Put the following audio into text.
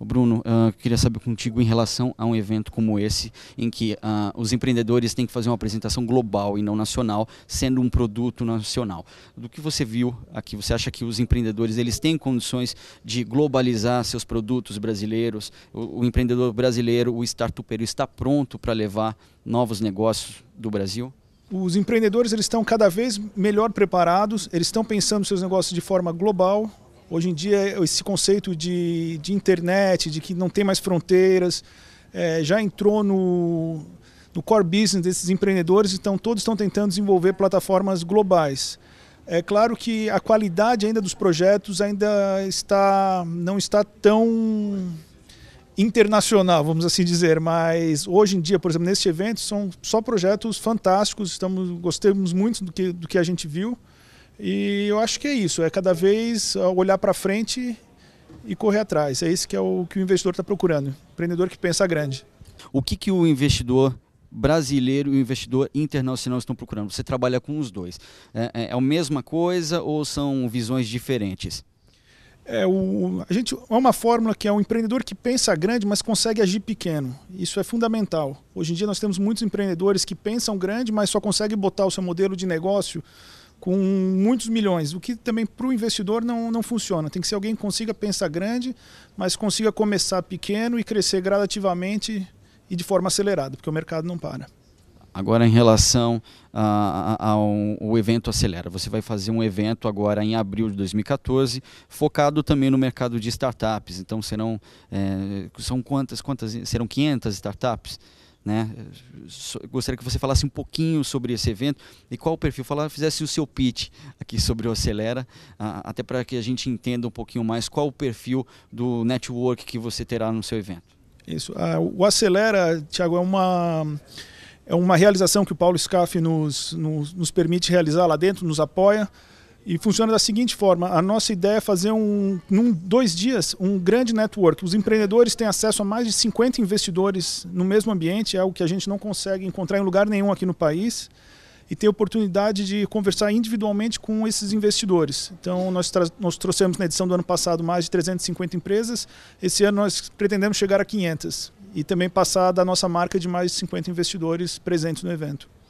Bruno, uh, queria saber contigo em relação a um evento como esse, em que uh, os empreendedores têm que fazer uma apresentação global e não nacional, sendo um produto nacional. Do que você viu aqui, você acha que os empreendedores eles têm condições de globalizar seus produtos brasileiros? O, o empreendedor brasileiro, o startupeiro, está pronto para levar novos negócios do Brasil? os empreendedores eles estão cada vez melhor preparados, eles estão pensando seus negócios de forma global, Hoje em dia, esse conceito de, de internet, de que não tem mais fronteiras, é, já entrou no, no core business desses empreendedores, então todos estão tentando desenvolver plataformas globais. É claro que a qualidade ainda dos projetos ainda está não está tão internacional, vamos assim dizer, mas hoje em dia, por exemplo, neste evento são só projetos fantásticos, estamos gostamos muito do que do que a gente viu. E eu acho que é isso, é cada vez ah, olhar para frente e correr atrás. É isso que é o que o investidor está procurando, empreendedor que pensa grande. O que, que o investidor brasileiro e o investidor internacional estão procurando? Você trabalha com os dois. É, é, é a mesma coisa ou são visões diferentes? É, o, a gente, é uma fórmula que é um empreendedor que pensa grande, mas consegue agir pequeno. Isso é fundamental. Hoje em dia nós temos muitos empreendedores que pensam grande, mas só conseguem botar o seu modelo de negócio com muitos milhões, o que também para o investidor não, não funciona. Tem que ser alguém que consiga pensar grande, mas consiga começar pequeno e crescer gradativamente e de forma acelerada, porque o mercado não para. Agora, em relação ah, ao evento Acelera, você vai fazer um evento agora em abril de 2014, focado também no mercado de startups. Então, serão é, são quantas, quantas serão 500 startups? Né? Gostaria que você falasse um pouquinho sobre esse evento e qual o perfil, falar, fizesse o seu pitch aqui sobre o Acelera, até para que a gente entenda um pouquinho mais qual o perfil do network que você terá no seu evento. Isso. Ah, o Acelera, Tiago, é uma, é uma realização que o Paulo Scaff nos, nos, nos permite realizar lá dentro, nos apoia. E funciona da seguinte forma: a nossa ideia é fazer um, num dois dias um grande network. Os empreendedores têm acesso a mais de 50 investidores no mesmo ambiente, é algo que a gente não consegue encontrar em lugar nenhum aqui no país. E ter oportunidade de conversar individualmente com esses investidores. Então, nós, nós trouxemos na edição do ano passado mais de 350 empresas. Esse ano nós pretendemos chegar a 500 e também passar da nossa marca de mais de 50 investidores presentes no evento.